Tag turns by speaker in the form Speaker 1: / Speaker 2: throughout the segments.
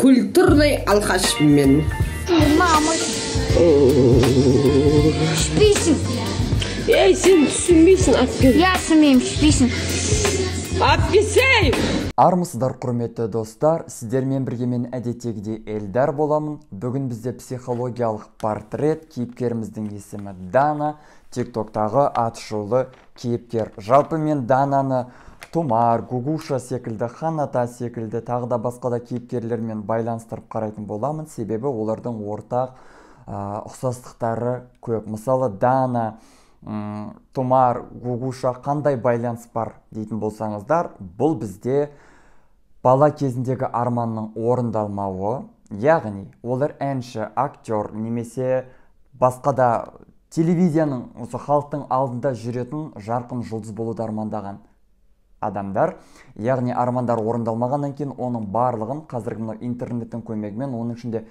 Speaker 1: культурный алхаш мен мама ішпейсің ей сен түсінбейсің әпкем я түсінбеймін ішпейсің апкесей армысыздар құрметті достар сіздермен бірге мен әдеттегідей эльдар боламын бүгін бізде психологиялық портрет кейіпкеріміздің есімі дана тик токтағы аты жолы кейіпкер жалпы мен дананы Томар, гугуша секілді ханата секілді тағы да басқа да кейіпкерлермен байланыстырып қарайтын боламын себебі олардың ортақ ұқсастықтары көп мысалы дана Томар, гугуша қандай байланыс бар дейтін болсаңыздар бұл бізде бала кезіндегі арманның орындалмауы яғни олар әнші актер немесе басқа да телевизияның осы халықтың алдында жүретін жарқын жұлдыз болуды армандаған адамдар яғни армандар орындалмағаннан кейін оның барлығын қазіргі мынау интернеттің көмегімен оның ішінде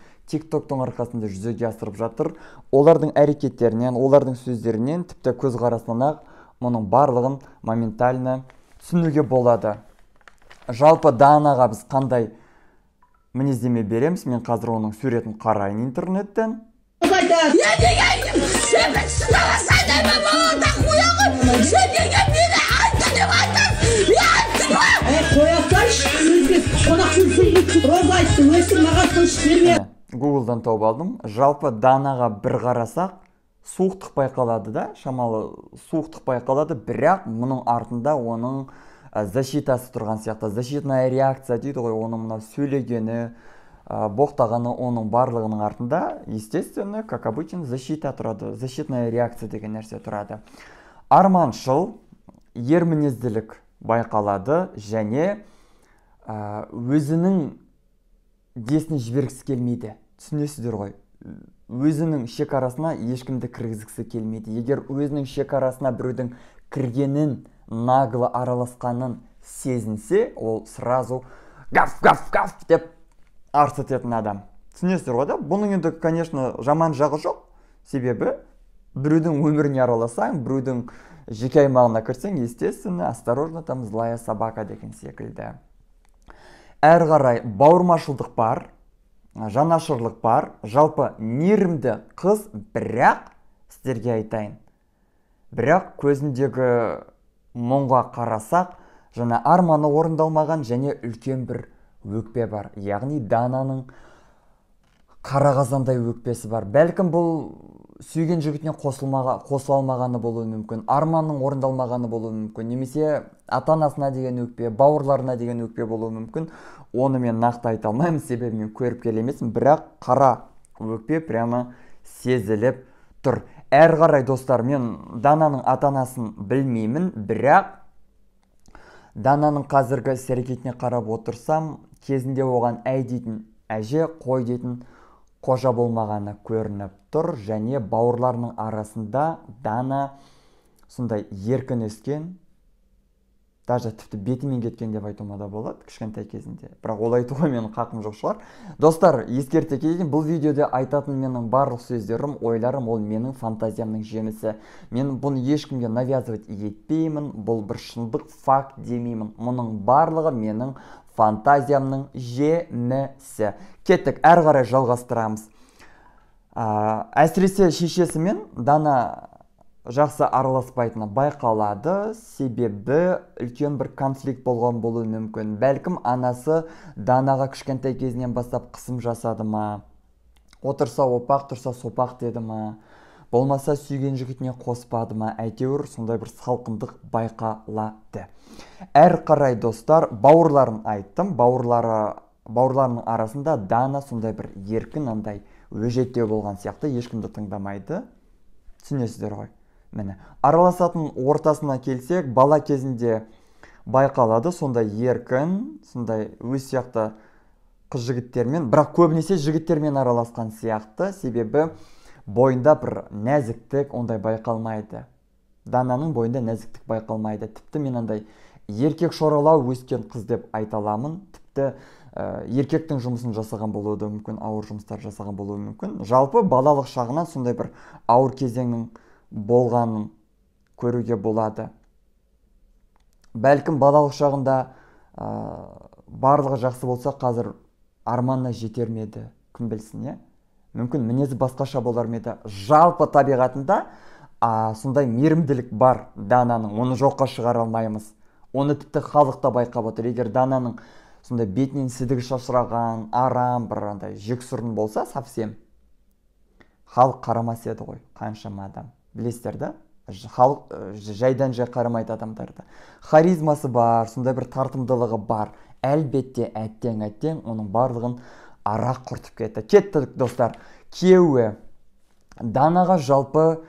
Speaker 1: токтың арқасында жүзеге асырып жатыр олардың әрекеттерінен олардың сөздерінен тіпті көзқарасынан ақ мұның барлығын моментально түсінуге болады жалпы данаға біз қандай мінездеме береміз мен қазір оның суретін қарайын интернеттен гуглдан тауып алдым жалпы данаға бір қарасақ суықтық байқалады да шамалы суықтық байқалады бірақ мұның артында оның защитасы тұрған сияқты защитная реакция дейді ғой оның мына сөйлегені боқтағаны оның барлығының артында естественно как обычно защита тұрады защитная реакция деген нәрсе тұрады арманшыл ер мінезділік байқалады және өзінің десін жібергісі келмейді түсінесіздер ғой өзінің шекарасына ешкімді кіргізгісі келмейді егер өзінің шекарасына біреудің кіргенін нагло араласқанын сезінсе ол сразу гаф гаф гаф деп арс ететін адам түсінесіздер ғой да бұның енді конечно жаман жағы жоқ себебі біреудің өміріне араласаң біреудің жеке аймағына кірсең естественно осторожно там злая собака деген секілді Әр қарай бауырмашылдық бар жанашырлық бар жалпы мейірімді қыз бірақ сіздерге айтайын бірақ көзіндегі мұңға қарасақ жаңа арманы орындалмаған және үлкен бір өкпе бар яғни дананың қара қазандай өкпесі бар бәлкім бұл сүйген жігітіне қосылмаға қосыла алмағаны болуы мүмкін арманның орындалмағаны болуы мүмкін немесе ата анасына деген өкпе бауырларына деген өкпе болуы мүмкін оны мен нақты айта алмаймын себебі мен көріпкел емеспін бірақ қара өкпе прямо сезіліп тұр әрі қарай достар мен дананың ата анасын білмеймін бірақ дананың қазіргі іс қарап отырсам кезінде оған әй дейтін әже қой дейтін қожа болмағаны көрініп тұр және бауырларының арасында дана сондай еркін өскен даже тіпті бетімен кеткен деп айтуыма да болады кішкентай кезінде бірақ ол айтуға менің қақым жоқ шығар достар ескерте кетейін бұл видеода айтатын менің барлық сөздерім ойларым ол менің фантазиямның жемісі мен бұны ешкімге навязывать етпеймін бұл бір шындық факт демеймін мұның барлығы менің фантазиямның жемісі кеттік әрі қарай жалғастырамыз ә, әсіресе шешесімен дана жақсы араласпайтыны байқалады себебі үлкен бір конфликт болған болуы мүмкін бәлкім анасы данаға кішкентай кезінен бастап қысым жасады ма отырса опақ тұрса сопақ деді ма болмаса сүйген жігітіне қоспады ма әйтеуір сондай бір салқындық байқалады Әр қарай достар бауырларын айттым бауырлары бауырларының арасында дана сондай бір еркін андай өжеттеу болған сияқты ешкімді тыңдамайды түсінесіздер ғой міне араласатын ортасына келсек бала кезінде байқалады сондай еркін сондай өз сияқты қыз жігіттермен бірақ көбінесе жігіттермен араласқан сияқты себебі бойында бір нәзіктік ондай байқалмайды дананың бойында нәзіктік байқалмайды тіпті мен андай еркек шоралау өскен қыз деп айта аламын тіпті ә, еркектің жұмысын жасаған болуы да мүмкін ауыр жұмыстар жасаған болуы мүмкін жалпы балалық шағынан сондай бір ауыр кезеңнің болғанын көруге болады бәлкім балалық шағында ә, барлығы жақсы болса қазір арманына жетер ме кім білсін иә? мүмкін мінезі басқаша болар ма еді жалпы табиғатында а, сондай мейірімділік бар дананың оны жоққа шығара алмаймыз оны тіпті халық та байқап отыр егер дананың сондай бетінен сідігі шашыраған арам бір андай жексұрын болса совсем халық қарамас еді ғой қаншама адам білесіздер да халық э, жайдан жай қарамайды адамдарды харизмасы бар сондай бір тартымдылығы бар әлбетте әттең әттең оның барлығын арақ құртып кетті кеттік достар кеуі данаға жалпы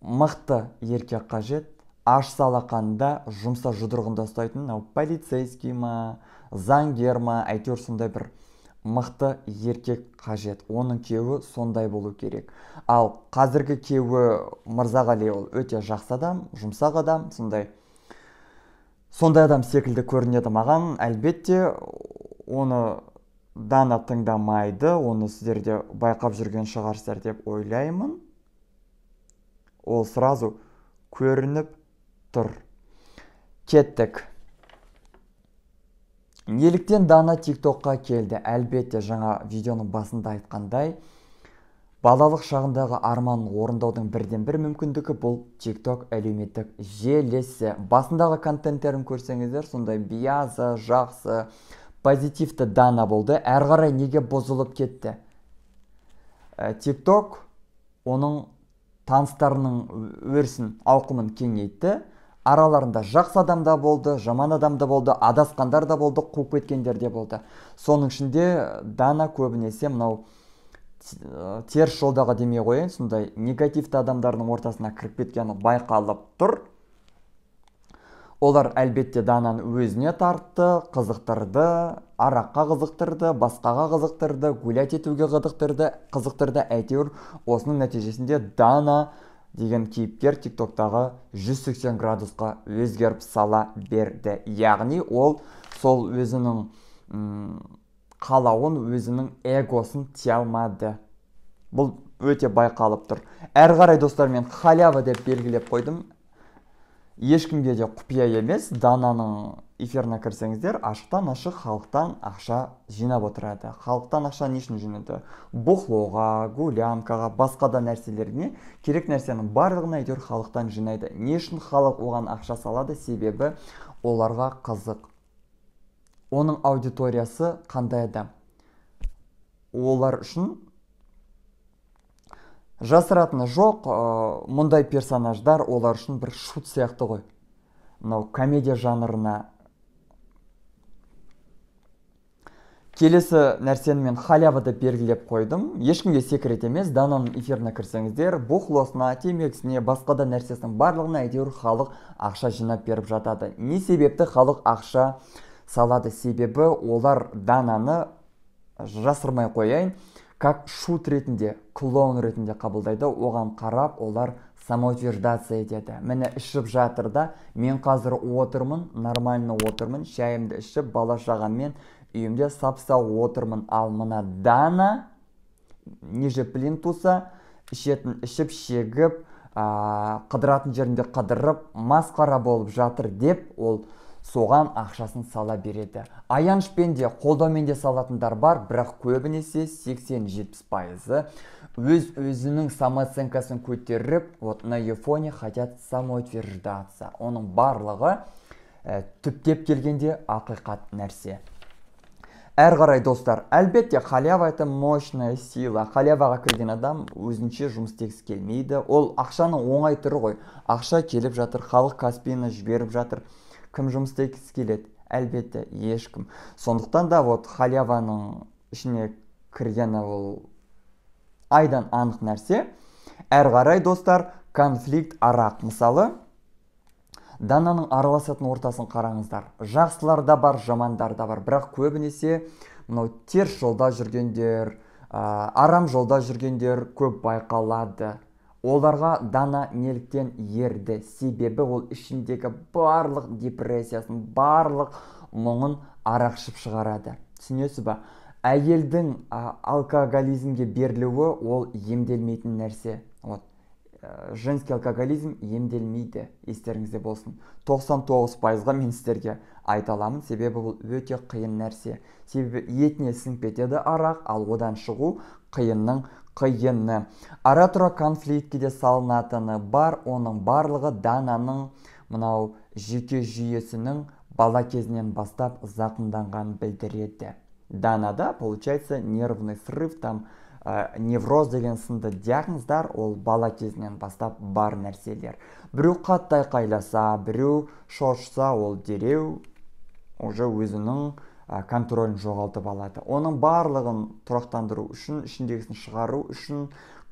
Speaker 1: мықты еркек қажет аш салақанда жұмса жұдырығында ұстайтын ау, полицейский ма заңгер ма әйтеуір сондай бір мықты еркек қажет оның кеуі сондай болу керек ал қазіргі кеуі мырзағали ол өте жақсы адам жұмсақ адам сондай сондай адам секілді көрінеді маған әлбетте оны дана тыңдамайды оны сіздер де байқап жүрген шығарсыздар деп ойлаймын ол сразу көрініп тұр кеттік неліктен дана тиктокқа келді әлбетте жаңа видеоның басында айтқандай балалық шағындағы арманын орындаудың бірден бір мүмкіндігі бұл тикток әлеуметтік желісі басындағы контенттерін көрсеңіздер сондай биязы жақсы позитивті дана болды әрі неге бұзылып кетті ә, э, тикток оның таныстарының э, өрісін ауқымын кеңейтті араларында жақсы адам да болды жаман адам да болды адасқандар да болды қуып кеткендер де болды соның ішінде э, дана көбінесе мынау теріс жолдағы демей қояйын сондай негативті адамдардың ортасына кіріп кеткені байқалып тұр олар әлбетте дананы өзіне тартты қызықтырды араққа қызықтырды басқаға қызықтырды гулять етуге қызықтырды қызықтырды әйтеуір осының нәтижесінде дана деген кейіпкер тиктоктағы 180 градусқа өзгеріп сала берді яғни ол сол өзінің ұм, қалауын өзінің эгосын тия алмады бұл өте байқалып тұр әрі қарай достар мен халява деп белгілеп қойдым ешкімге де құпия емес дананың эфиріне кірсеңіздер ашықтан ашық халықтан ақша жинап отырады халықтан ақша не үшін жинады бухлоға гулянкаға басқа да нәрселеріне керек нәрсенің барлығын әйтеуір халықтан жинайды не үшін халық оған ақша салады себебі оларға қызық оның аудиториясы қандай адам олар үшін жасыратыны жоқ э, мұндай персонаждар олар үшін бір шут сияқты ғой мынау комедия жанрына келесі нәрсені мен деп белгілеп қойдым ешкімге секрет емес дананың эфиріне кірсеңіздер бухлосына темекісіне басқа да нәрсесінің барлығына әйтеуір халық ақша жинап беріп жатады не себепті халық ақша салады себебі олар дананы жасырмай қояйын как шут ретінде клоун ретінде қабылдайды оған қарап олар самоутверждаться етеді міне ішіп жатыр да мен қазір отырмын нормально отырмын шайымды ішіп бала шағаммен үйімде сап сау отырмын ал мына дана ниже плинтуса ішетін ішіп шегіп ә, қыдыратын жерінде қыдырып масқара болып жатыр деп ол соған ақшасын сала береді аянышпен де қолдаумен де салатындар бар бірақ көбінесе 80-70 пайызы өз өзінің самооценкасын көтеріп вот на ее фоне хотят самоутверждаться оның барлығы э, түптеп келгенде ақиқат нәрсе Әр қарай достар әлбетте халява это мощная сила халяваға кірген адам өзінше жұмыс істегісі келмейді ол ақшаның оңай түрі ғой ақша келіп жатыр халық каспиіні жіберіп жатыр кім жұмыс істегісі келеді әлбетте ешкім сондықтан да вот халяваның ішіне кіргені ол айдан анық нәрсе әрі қарай достар конфликт арақ мысалы дананың араласатын ортасын қараңыздар жақсылар да бар жамандар да бар бірақ көбінесе мынау теріс жолда жүргендер ә, арам жолда жүргендер көп байқалады оларға дана неліктен ерді себебі ол ішіндегі барлық депрессиясын барлық мұңын арақшып шығарады түсінесіз ба әйелдің алкоголизмге берілуі ол емделмейтін нәрсе вот ә, женский алкоголизм емделмейді естеріңізде болсын 99 пайызға мен сіздерге айта аламын себебі бұл өте қиын нәрсе себебі етіне сіңіп кетеді арақ ал одан шығу қиынның қиыны ара тұра конфликтке де салынатыны бар оның барлығы дананың мынау жүйке жүйесінің бала кезінен бастап зақымданғанын білдіреді данада получается нервный срыв там невроз деген сынды диагноздар ол бала кезінен бастап бар нәрселер біреу қатты айқайласа біреу шошса ол дереу уже өзінің контролін жоғалтып алады оның барлығын тұрақтандыру үшін ішіндегісін шығару үшін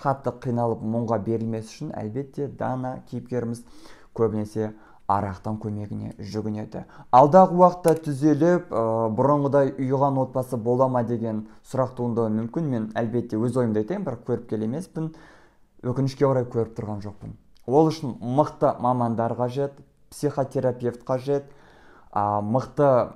Speaker 1: қатты қиналып мұңға берілмес үшін әлбетте дана кейіпкеріміз көбінесе арақтан көмегіне жүгінеді алдағы уақытта түзеліп ә, бұрынғыдай ұйыған отбасы бола ма деген сұрақ туындауы мүмкін мен әлбетте өз ойымды айтайын бірақ көріпкел емеспін өкінішке орай көріп тұрған жоқпын ол үшін мықты мамандар қажет психотерапевт қажет ә, мықты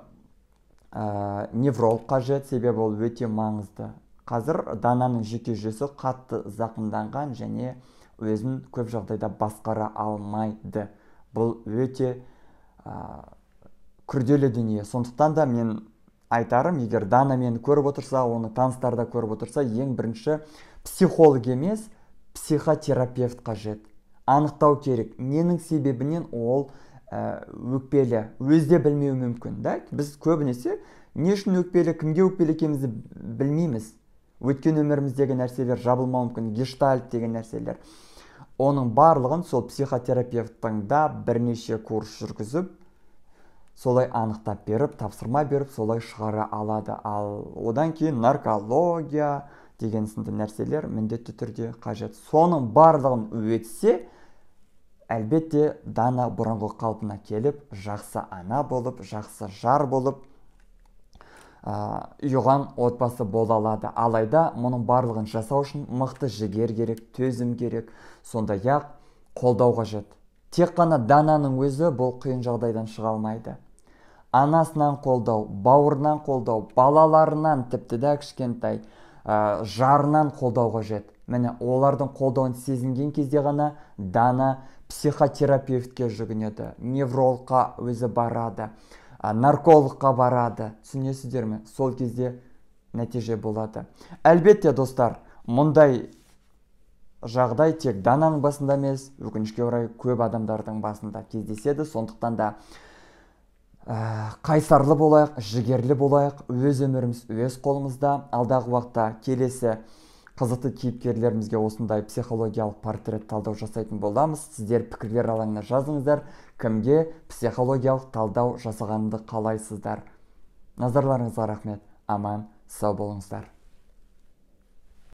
Speaker 1: ә, э, невролог қажет себебі ол өте маңызды қазір дананың жүйке жүйесі қатты зақымданған және өзін көп жағдайда басқара алмайды бұл өте ә, күрделі дүние сондықтан да мен айтарым егер дана мені көріп отырса оны таныстар да көріп отырса ең бірінші психолог емес психотерапевт қажет анықтау керек ненің себебінен ол Ә, өкпелі өзде де білмеуі мүмкін да біз көбінесе не үшін өкпелі кімге өкпелі екенімізді білмейміз өткен өміріміздегі нәрселер жабылмауы мүмкін гештальт деген нәрселер оның барлығын сол психотерапевттің да бірнеше курс жүргізіп солай анықтап беріп тапсырма беріп солай шығара алады ал одан кейін наркология деген сынды нәрселер міндетті түрде қажет соның барлығын өтсе әлбетте дана бұрынғы қалпына келіп жақсы ана болып жақсы жар болып ұйыған отбасы бола алады алайда мұның барлығын жасау үшін мықты жігер керек төзім керек сондай ақ қолдау қажет тек қана дананың өзі бұл қиын жағдайдан шыға алмайды анасынан қолдау бауырынан қолдау балаларынан тіпті де кішкентай ә, жарынан қолдау қажет міне олардың қолдауын сезінген кезде ғана дана психотерапевтке жүгінеді неврологқа өзі барады ә, наркологқа барады түсінесіздер ме сол кезде нәтиже болады әлбетте достар мұндай жағдай тек дананың басында емес өкінішке орай көп адамдардың басында кездеседі сондықтан да қайсарлы болайық жігерлі болайық өз өміріміз өз қолымызда алдағы уақытта келесі қызықты кейіпкерлерімізге осындай психологиялық портрет талдау жасайтын боламыз сіздер пікірлер алаңына жазыңыздар кімге психологиялық талдау жасағанды қалайсыздар назарларыңызға рахмет аман сау болыңыздар